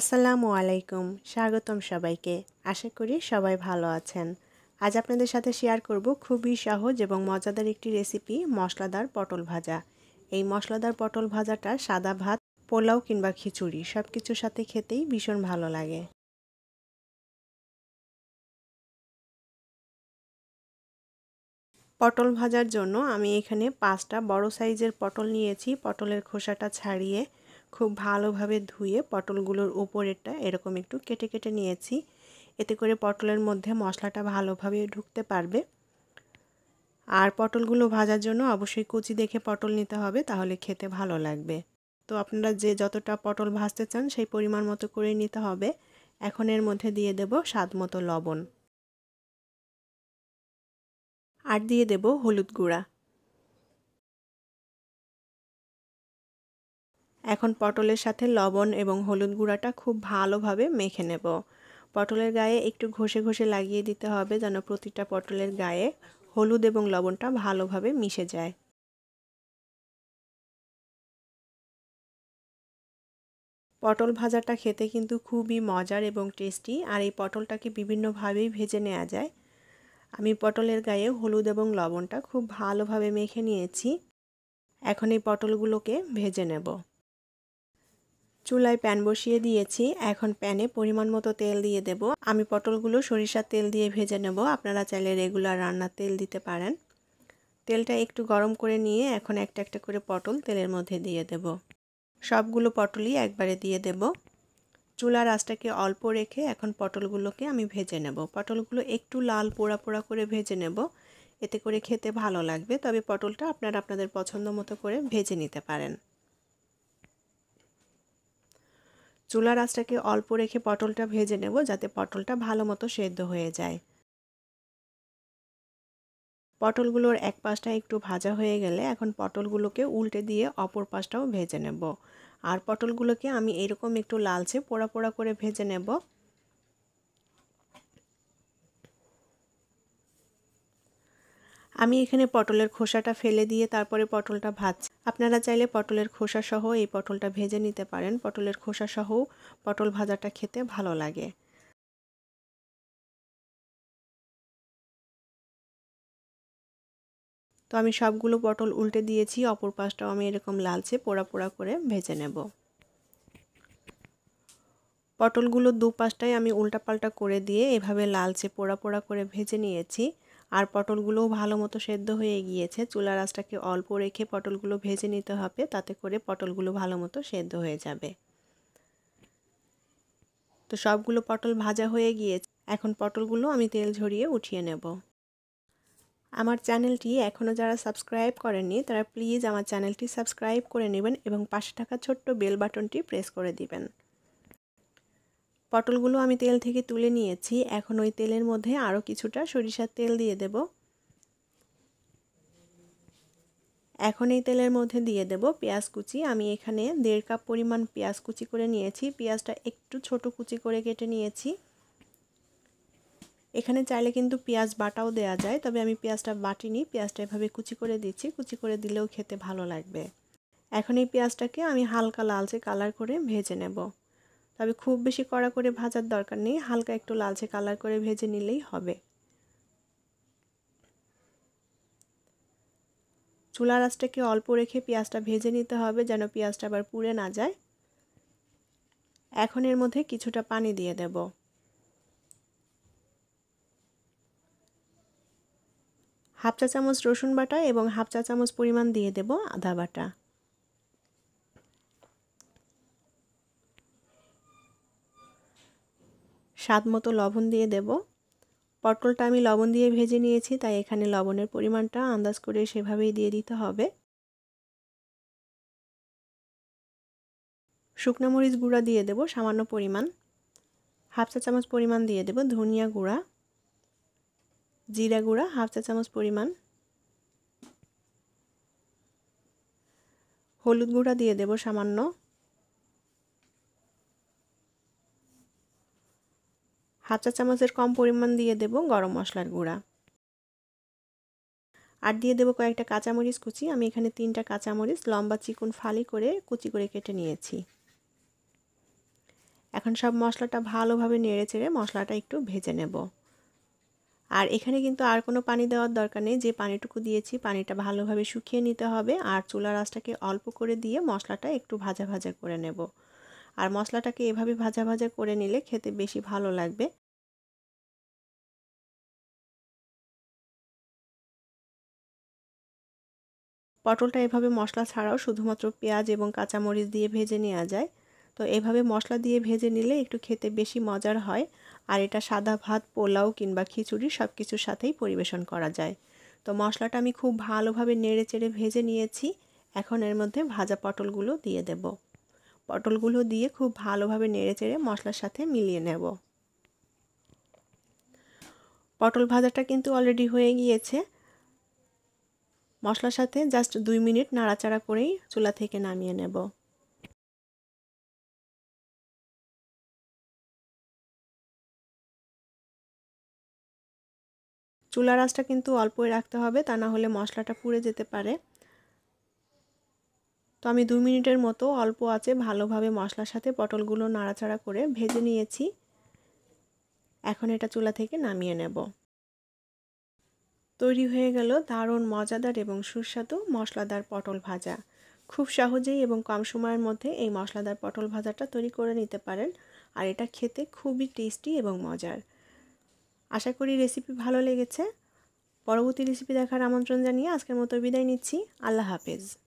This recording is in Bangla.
আসসালামু আলাইকুম স্বাগতম সবাইকে আশা করি সবাই ভালো আছেন আজ আপনাদের সাথে শেয়ার করব খুবই সহজ এবং মজাদার একটি রেসিপি মশলাদার পটল ভাজা এই মশলাদার পটল ভাজাটা সাদা ভাত পোলাও কিংবা খিচুড়ি সব কিছুর সাথে খেতেই ভীষণ ভালো লাগে পটল ভাজার জন্য আমি এখানে পাঁচটা বড় সাইজের পটল নিয়েছি পটলের খোসাটা ছাড়িয়ে খুব ভালোভাবে ধুয়ে পটলগুলোর উপরেরটা এরকম একটু কেটে কেটে নিয়েছি এতে করে পটলের মধ্যে মশলাটা ভালোভাবে ঢুকতে পারবে আর পটলগুলো ভাজার জন্য অবশ্যই কুচি দেখে পটল নিতে হবে তাহলে খেতে ভালো লাগবে তো আপনারা যে যতটা পটল ভাজতে চান সেই পরিমাণ মতো করে নিতে হবে এখন এর মধ্যে দিয়ে দেব স্বাদ মতো লবণ আর দিয়ে দেব হলুদ গুঁড়া এখন পটলের সাথে লবণ এবং হলুদ গুঁড়াটা খুব ভালোভাবে মেখে নেব পটলের গায়ে একটু ঘষে ঘষে লাগিয়ে দিতে হবে যেন প্রতিটা পটলের গায়ে হলুদ এবং লবণটা ভালোভাবে মিশে যায় পটল ভাজাটা খেতে কিন্তু খুবই মজার এবং টেস্টি আর এই পটলটাকে বিভিন্নভাবেই ভেজে নেওয়া যায় আমি পটলের গায়ে হলুদ এবং লবণটা খুব ভালোভাবে মেখে নিয়েছি এখন এই পটলগুলোকে ভেজে নেব চুলায় প্যান বসিয়ে দিয়েছি এখন প্যানে পরিমাণ মতো তেল দিয়ে দেব আমি পটলগুলো সরিষার তেল দিয়ে ভেজে নেব আপনারা চাইলে রেগুলার রান্নার তেল দিতে পারেন তেলটা একটু গরম করে নিয়ে এখন একটা একটা করে পটল তেলের মধ্যে দিয়ে দেব সবগুলো পটলই একবারে দিয়ে দেব চুলার আঁচটাকে অল্প রেখে এখন পটলগুলোকে আমি ভেজে নেব পটলগুলো একটু লাল পোড়া পোড়া করে ভেজে নেব এতে করে খেতে ভালো লাগবে তবে পটলটা আপনারা আপনাদের পছন্দ মতো করে ভেজে নিতে পারেন চুলার আঁচটাকে অল্প রেখে পটলটা ভেজে নেব যাতে পটলটা ভালো মতো সেদ্ধ হয়ে যায় পটলগুলোর এক পাশটা একটু ভাজা হয়ে গেলে এখন পটলগুলোকে উল্টে দিয়ে অপর পাশটাও ভেজে নেব আর পটলগুলোকে আমি এরকম একটু লালচে পোড়া পোড়া করে ভেজে নেব আমি এখানে পটলের খোসাটা ফেলে দিয়ে তারপরে পটলটা ভাজছি আপনারা চাইলে পটলের খোসা সহ এই পটলটা ভেজে নিতে পারেন পটলের খোসা সহ পটল ভাজাটা খেতে ভালো লাগে তো আমি সবগুলো পটল উল্টে দিয়েছি অপর পাশটাও আমি এরকম লালচে পোড়া পোড়া করে ভেজে নেব পটলগুলো দুপাশটাই আমি উল্টাপাল্টা করে দিয়ে এভাবে লালচে পোড়া পোড়া করে ভেজে নিয়েছি আর পটলগুলোও ভালো মতো সেদ্ধ হয়ে গিয়েছে চুলা আঁচটাকে অল্প রেখে পটলগুলো ভেজে নিতে হবে তাতে করে পটলগুলো ভালো মতো সেদ্ধ হয়ে যাবে তো সবগুলো পটল ভাজা হয়ে গিয়েছে এখন পটলগুলো আমি তেল ঝরিয়ে উঠিয়ে নেব আমার চ্যানেলটি এখনও যারা সাবস্ক্রাইব করেননি তারা প্লিজ আমার চ্যানেলটি সাবস্ক্রাইব করে নেবেন এবং পাশে থাকা ছোট্ট বেল বাটনটি প্রেস করে দিবেন পটলগুলো আমি তেল থেকে তুলে নিয়েছি এখন ওই তেলের মধ্যে আরও কিছুটা সরিষার তেল দিয়ে দেব এখন এই তেলের মধ্যে দিয়ে দেব পেঁয়াজ কুচি আমি এখানে দেড় কাপ পরিমাণ পেঁয়াজ কুচি করে নিয়েছি পেঁয়াজটা একটু ছোট কুচি করে কেটে নিয়েছি এখানে চাইলে কিন্তু পেঁয়াজ বাটাও দেয়া যায় তবে আমি পেঁয়াজটা বাটিনি পেঁয়াজটা এভাবে কুচি করে দিচ্ছি কুচি করে দিলেও খেতে ভালো লাগবে এখন এই পেঁয়াজটাকে আমি হালকা লালচে কালার করে ভেজে নেব তবে খুব বেশি কড়া করে ভাজার দরকার নেই হালকা একটু লালচে কালার করে ভেজে নিলেই হবে চুলা আঁচটাকে অল্প রেখে পেঁয়াজটা ভেজে নিতে হবে যেন পেঁয়াজটা আবার পুড়ে না যায় এখন এর মধ্যে কিছুটা পানি দিয়ে দেব হাফ চা চামচ রসুন বাটা এবং হাফ চা চামচ পরিমাণ দিয়ে দেব আদা বাটা স্বাদ মতো লবণ দিয়ে দেব পটলটা আমি লবণ দিয়ে ভেজে নিয়েছি তাই এখানে লবণের পরিমাণটা আন্দাজ করে সেভাবেই দিয়ে দিতে হবে শুকনো মরিচ গুঁড়া দিয়ে দেব সামান্য পরিমাণ হাফ চা চামচ পরিমাণ দিয়ে দেব ধনিয়া গুঁড়া জিরা গুঁড়া হাফ চা চামচ পরিমাণ হলুদ গুঁড়া দিয়ে দেব সামান্য হাত চামচের কম পরিমাণ দিয়ে দেব গরম মশলার গুঁড়া আর দিয়ে দেবো কয়েকটা কাঁচামরিচ কুচি আমি এখানে তিনটা কাঁচামরিচ লম্বা চিকুন ফালি করে কুচি করে কেটে নিয়েছি এখন সব মশলাটা ভালোভাবে নেড়ে চেড়ে মশলাটা একটু ভেজে নেব আর এখানে কিন্তু আর কোনো পানি দেওয়ার দরকার নেই যে পানিটুকু দিয়েছি পানিটা ভালোভাবে শুকিয়ে নিতে হবে আর চুলার রাসটাকে অল্প করে দিয়ে মশলাটা একটু ভাজা ভাজা করে নেব আর মশলাটাকে এভাবে ভাজা ভাজা করে নিলে খেতে বেশি ভালো লাগবে পটলটা এভাবে মশলা ছাড়াও শুধুমাত্র পেঁয়াজ এবং কাঁচামরিচ দিয়ে ভেজে নেওয়া যায় তো এভাবে মশলা দিয়ে ভেজে নিলে একটু খেতে বেশি মজার হয় আর এটা সাদা ভাত পোলাও কিংবা খিচুড়ি সব কিছুর সাথেই পরিবেশন করা যায় তো মশলাটা আমি খুব ভালোভাবে নেড়ে চেড়ে ভেজে নিয়েছি এখন এর মধ্যে ভাজা পটলগুলো দিয়ে দেব পটলগুলো দিয়ে খুব ভালোভাবে নেড়ে চেড়ে মশলার সাথে মিলিয়ে নেব পটল ভাজাটা কিন্তু অলরেডি হয়ে গিয়েছে মশলার সাথে জাস্ট দুই মিনিট নাড়াচাড়া করেই চুলা থেকে নামিয়ে নেব চুলা আঁচটা কিন্তু অল্পই রাখতে হবে তা না হলে মশলাটা পুড়ে যেতে পারে তো আমি দু মিনিটের মতো অল্প আছে ভালোভাবে মশলার সাথে পটলগুলো নাড়াচাড়া করে ভেজে নিয়েছি এখন এটা চুলা থেকে নামিয়ে নেব তৈরি হয়ে গেল দারুণ মজাদার এবং সুস্বাদু মশলাদার পটল ভাজা খুব সহজেই এবং কম সময়ের মধ্যে এই মশলাদার পটল ভাজাটা তৈরি করে নিতে পারেন আর এটা খেতে খুবই টেস্টি এবং মজার আশা করি রেসিপি ভালো লেগেছে পরবর্তী রেসিপি দেখার আমন্ত্রণ জানিয়ে আজকের মতো বিদায় নিচ্ছি আল্লাহ হাফেজ